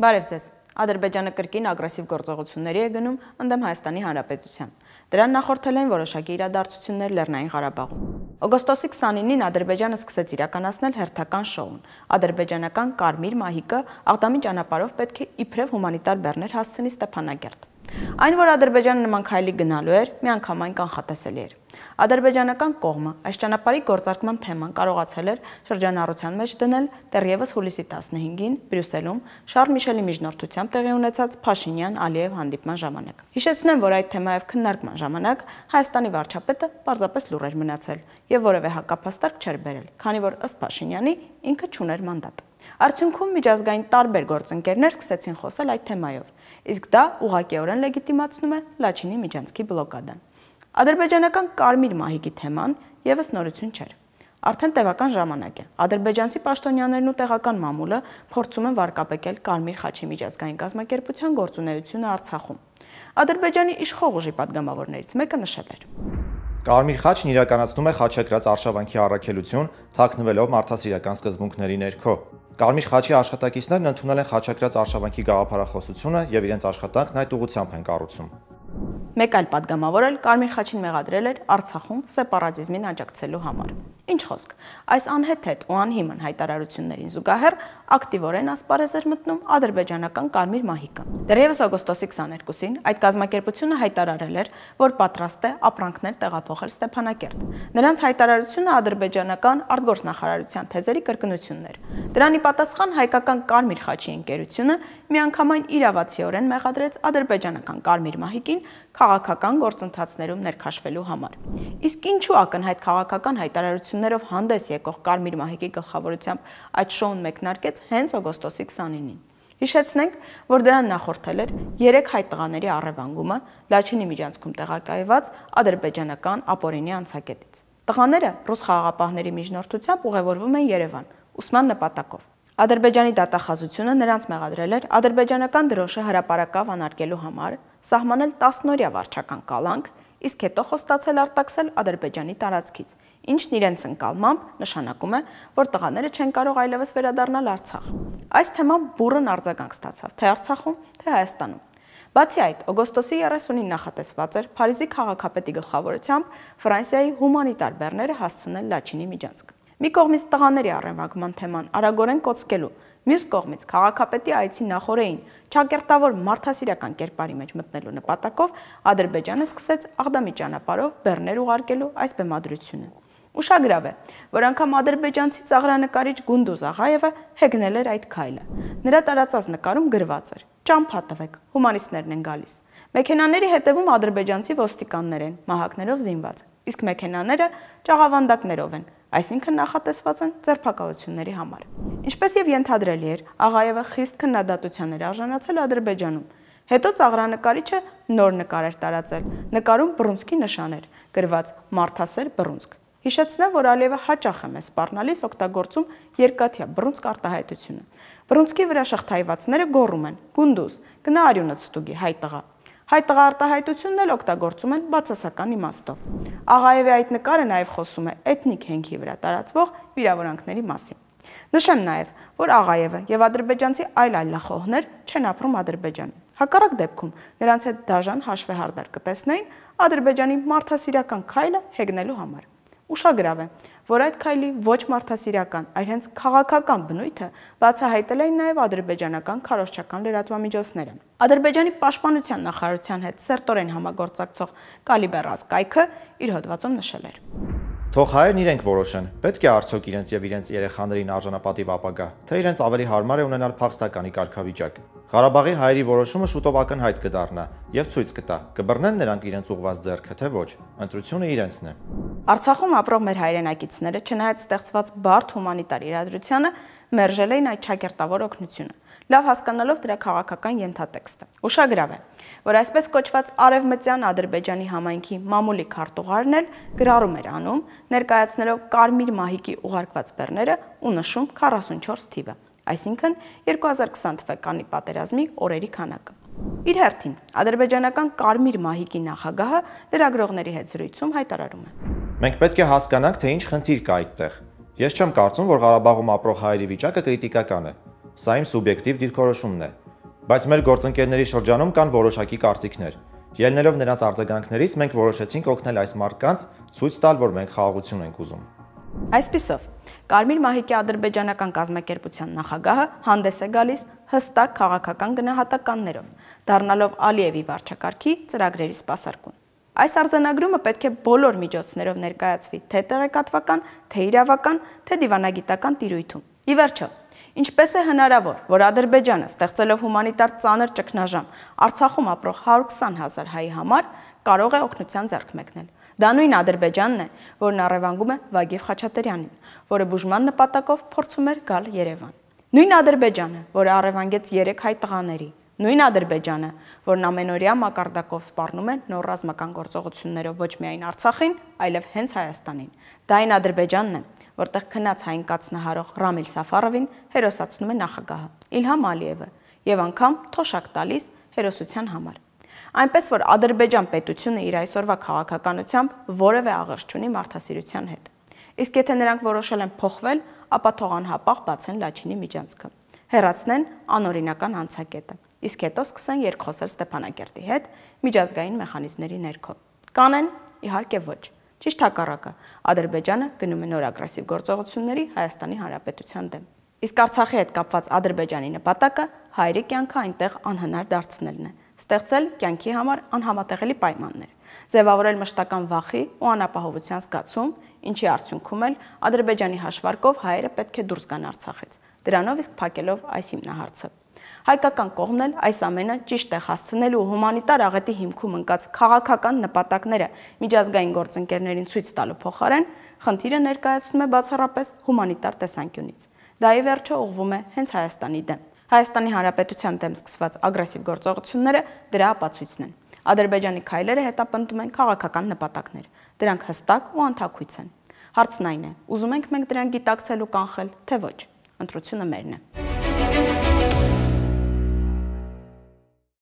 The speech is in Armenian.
Բարև ձեզ։ Ադրբեջանը կրկին ագրեսիվ գործողությունների է գնում ընդդեմ Հայաստանի Հանրապետության։ Դրան նախորդել են որոշակի իրադարձություններ Լեռնային Ղարաբաղում։ Օգոստոսի 29-ին Ադրբեջանը սկսեց իրականացնել հերթական շոուն։ Ադրբեջանական Կարմիր մահիկը Աղդամի ճանապարհով պետք է իբրև հումանիտար բեռներ հասցնի Ստեփանագերտ։ Այն, որ Ադրբեջանը նման քայլի գնալու էր, միանգամայն կանխատեսելի էր։ Ադրբեջանական կողմը այս ճանապարհի գործարկման թեման կարողացել էր շրջանառության մեջ դնել դեռևս հուլիսի 15-ին Բրյուսելում Շարլ Միշելի միջնորդությամբ տեղի ունեցած Փաշինյան-Ալիև հանդիպման ժամանակ։ Հիշեցնեմ, որ այդ թեմայով քննարկման ժամանակ Հայաստանի վարչապետը պարզապես լուր էր մնացել եւ որևէ հակապաստարկ չէր բերել, քանի որ ըստ Փաշինյանի ինքը չուներ մանդատ։ Արդյունքում միջազգային տարբեր գործընկերներ սկսեցին խոսել այդ թեմայով, իսկ դա ուղղակիորեն լեգիտիմացնում է Լաչինի միջանցքի բլոկադան։ Ադրբեջանական կարմիր մահիկի թեման եւս նորություն չէր։ Արդեն տևական ժամանակ է։ Ադրբեջանցի պաշտոնյաներն ու տեղական մամուլը փորձում են վարկապեկել Կարմիր խաչի միջազգային գազམ་ակերպության գործունեությունը Արցախում։ Ադրբեջանի իշխող ուժի падգամավորներից մեկը նշել էր. Կարմիր խաչն իրականացնում է խաչակրաց արշավանքի առաքելություն, թաքնվելով մարդասիրական սկզբունքների ներքո։ Կարմիր խաչի աշխատակիցներն ընդունել են խաչակրաց արշավանքի գաղափարախոսությունը եւ իրենց աշխատանքն այդ ուղությամբ են կառուցում։ Մեկ այլ падգամավոր էլ Կարմիր Խաչին մեղադրել էր Արցախում սեպարատիզմին աջակցելու համար։ Ինչ խոսք։ Այս անհեթեթ ու անհիմն հայտարարություններին զուգահեռ ակտիվորեն ասպարեզ էր մտնում ադրբեջանական Կարմիր մահիկը։ Դեռևս օգոստոսի 22-ին այդ կազմակերպությունը հայտարարել էր, որ պատրաստ է ապրանքներ տեղափոխել Ստեփանակերտ։ Նրանց հայտարարությունը ադրբեջանական արտգործնախարարության թեզերի կրկնությունն էր։ Դրանի պատասխան հայկական Կարմիր խաչի ընկերությունը միանգամայն իրավացիորեն մեղադրեց ադրբեջանական Կարմիր մահիկին քաղաքական գործընթացներում ներքաշվելու համար։ Իսկ ինչու ակնհայտ քաղաքական հայտարարություններով հանդես եկող Կարմիր մահիկի գլխավորությամբ այդ շոուն մեկնարկեց ստեղծվեց հենց օգոստոսի 29-ին։ Հիշեցնենք, որ դրան նախորդել էր 3 հայ տղաների առևանգումը Լաչինի միջանցքում տեղակայված ադրբեջանական ապորինի անցակետից։ Տղաները ռուս խաղաղապահների միջնորդությամբ ուղևորվում են Երևան ուսման նպատակով։ Ադրբեջանի դատախազությունը նրանց մեղադրել էր ադրբեջանական դրոշը հրաապարակավ անարգելու համար սահմանել 10-օրյա վարչական կալանք իսկ հետո խոստացել արտաքսել Ադրբեջանի տարածքից, ինչն իրենց ընկալմամբ նշանակում է, որ տղաները չեն կարող այլևս վերադառնալ Արցախ։ Այս թեման բուրըն արձագանք ստացավ թե Արցախում, թե Հայաստանում։ Բացի այդ, օգոստոսի 30-ին նախատեսված էր Փարիզի քաղաքապետի գլխավորությամբ Ֆրանսիայի հումանիտար բեռները հասցնել Լաչինի միջանցք։ Մի կողմից տղաների առևակման թեման արագորեն կոծկելու, Մյուս կողմից քաղաքապետի այցի նախորդեին ճակերտավոր մարդասիրական կերպարի մեջ մտնելու նպատակով Ադրբեջանը սկսեց աղդամի ճանապարհով բեռներ ուղարկելու այս բեմադրությունը։ Ուշագրավ է, որ անգամ ադրբեջանցի ծաղրանկարիչ Գունդուզ Աղաևը հեգնել էր այդ քայլը։ Նրա տարածած նկարում գրված էր. «Ճամփատվեք, հումանիստներն են գալիս»։ Մեքենաների հետևում ադրբեջանցի ոստիկաններ են, մահակներով զինված։ Իսկ մեքենաները ճաղավանդակներով են, այսինքն նախատեսված են ձերբակալությունների համար։ Ինչպես եւ ենթադրելի էր, Աղաևը խիստ քննադատության էր արժանացել Ադրբեջանում։ Հետո ծաղրանկարիչը նոր նկար էր տարածել։ Նկարում բռունցքի նշաներ, գրված Մարտհասեր բռունցք։ Հիշեցնեմ, որ Ալիևը հաճախ է մեզ սպառնալիս օգտագործում երկաթյա բռունցք արտահայտությունը։ Բռունցքի վրա շղթայվածները գոռում են. «Գունդուզ, գնա արյունը ցտուգի հայ տղա»։ Հայ տղարտահայտությունն էլ օգտագործում են բացասական իմաստով։ Աղաևի այդ նկարը նաև խոսում է էթնիկ հենքի վրա տարածվող վիրավորանքների մասին։ Նշեմ նաև, որ Աղաևը եւ ադրբեջանցի այլ այլախոհներ չեն ապրում Ադրբեջանում։ Հակառակ դեպքում նրանց հետ դաժան հաշվեհարդար կտեսնեին Ադրբեջանի մարդասիրական քայլը հեգնելու համար։ Ուշագրավ է, որ այդ քայլի ոչ մարդասիրական, այլ հենց քաղաքական բնույթը բացահայտել են նաև ադրբեջանական քարոշչական լրատվամիջոցները։ Ադրբեջանի պաշտպանության նախարարության հետ սերտորեն համագործակցող Կալիբեր Ասկայքը իր հոդվածում նշել էր. Թող հայերն իրենք որոշեն, պետք է արդյոք իրենց եւ իրենց երեխաներին արժանապատիվ ապագա, թե իրենց ավելի հարմար է ունենալ փախստականի կարգավիճակ։ Ղարաբաղի հայերի որոշումը շուտով ակնհայտ կդառնա եւ ցույց կտա՝ կբռնեն նրանք իրենց ուղված ձեռքը, թե ոչ։ Ընտրությունը իրենցն է։ Արցախում ապրող մեր հայրենակիցները, չնայած ստեղծված բարդ հումանիտար իրադրությանը, մերժել էին այդ ճակերտավոր օգնությունը, լավ հասկանալով դրա քաղաքական ենթատեքստը։ Ուշագրավ է, որ այսպես կոչված արևմտյան Ադրբեջանի համայնքի մամուլի քարտուղարն էլ գրառում էր անում, ներկայացնելով Կարմիր մահիկի ուղարկված բեռները ու նշում 44 թիվը այսինքն 2020 թվականի պատերազմի օրերի քանակը։ Իր հերթին ադրբեջանական Կարմիր մահիկի նախագահը լրագրողների հետ զրույցում հայտարարում է. Մենք պետք է հասկանանք, թե ինչ խնդիր կա այդտեղ։ Ես չեմ կարծում, որ Ղարաբաղում ապրող հայերի վիճակը կրիտիկական է։ Սա իմ սուբյեկտիվ դիրքորոշումն է, բայց մեր գործընկերների շրջանում կան որոշակի կարծիքներ։ Ելնելով նրանց արձագանքներից մենք որոշեցինք օգնել այս մարդկանց, ցույց տալ, որ մենք խաղաղություն ենք ուզում։ Այսպիսով, Կարմիր Մահիկի ադրբեջանական կազմակերպության նախագահը հանդես է գալիս հստակ քաղաքական գնահատականներով, դառնալով Ալիևի վարչակարգի ծրագրերի սպասարկուն։ Այս արձանագրումը պետք է բոլոր միջոցներով ներկայացվի թե տեղեկատվական, թե իրավական, թե դիվանագիտական տիրույթում։ Ի վերջո, ինչպես է հնարավոր, որ Ադրբեջանը ստեղծելով հումանիտար ծանր ճգնաժամ Արցախում ապրող 120 000 հայի համար կարող է օգնության ձեռք մեկնել։ Դա նույն Ադրբեջանն է, որն առևանգում է Վագիվ Խաչատրյանին, որը բուժման նպատակով փորձում էր գալ Երևան։ Նույն Ադրբեջանը, որը առևանգեց 3 հայ տղաների, նույն Ադրբեջանը, որն ամենօրյա մակարդակով սպառնում է նոր ռազմական գործողություններով ոչ միայն Արցախին, այլև հենց Հայաստանին։ Դա այն Ադրբեջանն է, որտեղ քնած հայն կացնահարող Ռամիլ Սաֆարովին հերոսացնում է նախագահը Իլհամ Ալիևը եւ անգամ թոշակ տալիս հերոսության համար այնպես որ Ադրբեջան պետությունը իր այսօրվա քաղաքականությամբ որևէ աղերս չունի մարդասիրության հետ։ Իսկ եթե նրանք որոշել են փոխվել, ապա թող անհապաղ բացեն Լաչինի միջանցքը։ Հերացնեն անօրինական անցակետը։ Իսկ հետո սկսեն երկխոսել Ստեփանակերտի հետ միջազգային մեխանիզմների ներքո։ Կանեն, իհարկե ոչ։ Ճիշտ հակառակը։ Ադրբեջանը գնում է նոր ագրեսիվ գործողությունների Հայաստանի Հանրապետության դեմ։ Իսկ Արցախի հետ կապված Ադրբեջանի նպատակը հայերի կյանքը այնտեղ անհնար դարձնելն է ստեղծել կյանքի համար անհամատեղելի պայմաններ, ձևավորել մշտական վախի ու անապահովության զգացում, ինչի արդյունքում էլ Ադրբեջանի հաշվարկով հայերը պետք է դուրս գան Արցախից, դրանով իսկ փակելով այս հիմնահարցը։ Հայկական կողմն էլ այս ամենը ճիշտ է հասցնելու հումանիտար աղետի հիմքում ընկած քաղաքական նպատակները միջազգային գործընկերներին ցույց տալու փոխարեն խնդիրը ներկայացնում է բացառապես հումանիտար տեսանկյունից։ Դա ի վերջո ուղվում է հենց Հայաստանի դեմ։ Հայաստանի Հանրապետության դեմ սկսված ագրեսիվ գործողությունները դրա ապացույցն են։ Ադրբեջանի քայլերը հետապնդում են քաղաքական նպատակներ։ Դրանք հստակ ու անթակույց են։ Հարցն այն է, ուզում ենք մենք դրան գիտակցելու կանխել, թե ոչ։ Ընտրությունը մերն է։ մերն է.